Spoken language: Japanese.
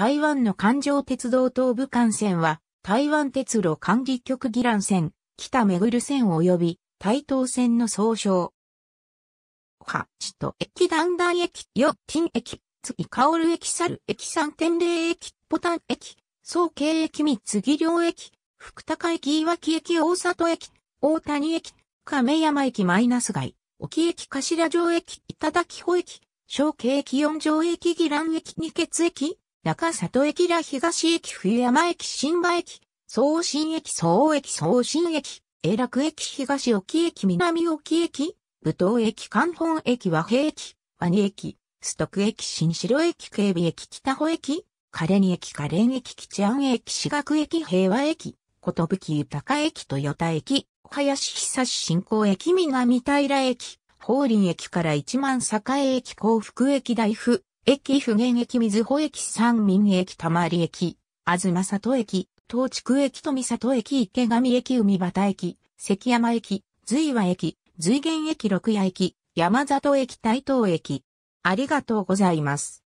台湾の環状鉄道東部幹線は、台湾鉄路管理局議覧線、北めぐる線及び、台東線の総称。は、ちと駅団大駅、よ、tin 駅、月薫駅、猿駅3.0駅、ポタン駅、総慶駅、三木両駅、福高駅、岩木駅、大里駅、大谷駅、亀山駅マイナス街、沖駅、頭城駅、頂保駅、小慶駅、四条駅、議覧駅、二血駅、中里駅ら東駅冬山駅新馬駅、総新駅総駅総新駅、永楽駅東沖駅南沖駅、武藤駅関本駅和平駅、和に駅、須徳駅新城駅警備駅北保駅、カレニ駅カレン駅吉安駅四学駅平和駅、ことぶき豊駅豊田駅、林久新港駅南平駅、法林駅から一万栄駅幸福駅大府、駅不現駅水穂駅三民駅たまり駅、あずま里駅、東地駅富里駅池上駅海端駅、関山駅、随和駅、随源駅六夜駅、山里駅台東駅。ありがとうございます。